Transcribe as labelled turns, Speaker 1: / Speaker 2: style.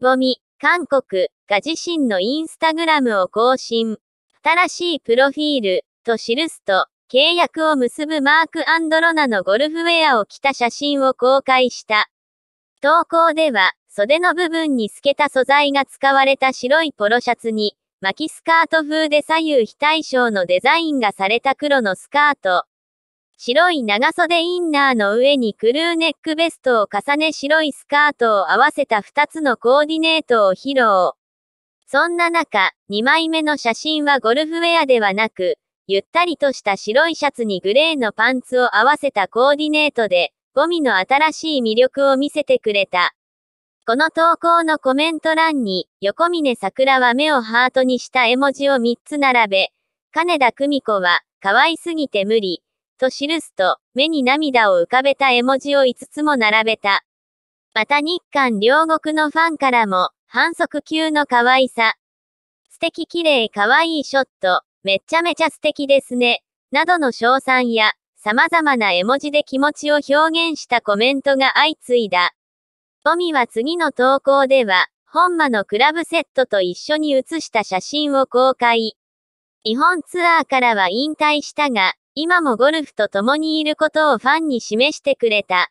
Speaker 1: ボミ、韓国が自身のインスタグラムを更新。新しいプロフィールと記すと、契約を結ぶマークロナのゴルフウェアを着た写真を公開した。投稿では、袖の部分に透けた素材が使われた白いポロシャツに、巻きスカート風で左右非対称のデザインがされた黒のスカート、白い長袖インナーの上にクルーネックベストを重ね白いスカートを合わせた2つのコーディネートを披露。そんな中、2枚目の写真はゴルフウェアではなく、ゆったりとした白いシャツにグレーのパンツを合わせたコーディネートで、ゴミの新しい魅力を見せてくれた。この投稿のコメント欄に、横峯桜は目をハートにした絵文字を3つ並べ、金田久美子は、可愛すぎて無理。と記すと、目に涙を浮かべた絵文字を5つも並べた。また日韓両国のファンからも、反則級の可愛さ。素敵綺麗可愛いショット、めっちゃめちゃ素敵ですね。などの賞賛や、様々な絵文字で気持ちを表現したコメントが相次いだ。ボミは次の投稿では、本間のクラブセットと一緒に写した写真を公開。日本ツアーからは引退したが、今もゴルフと共にいることをファンに示してくれた。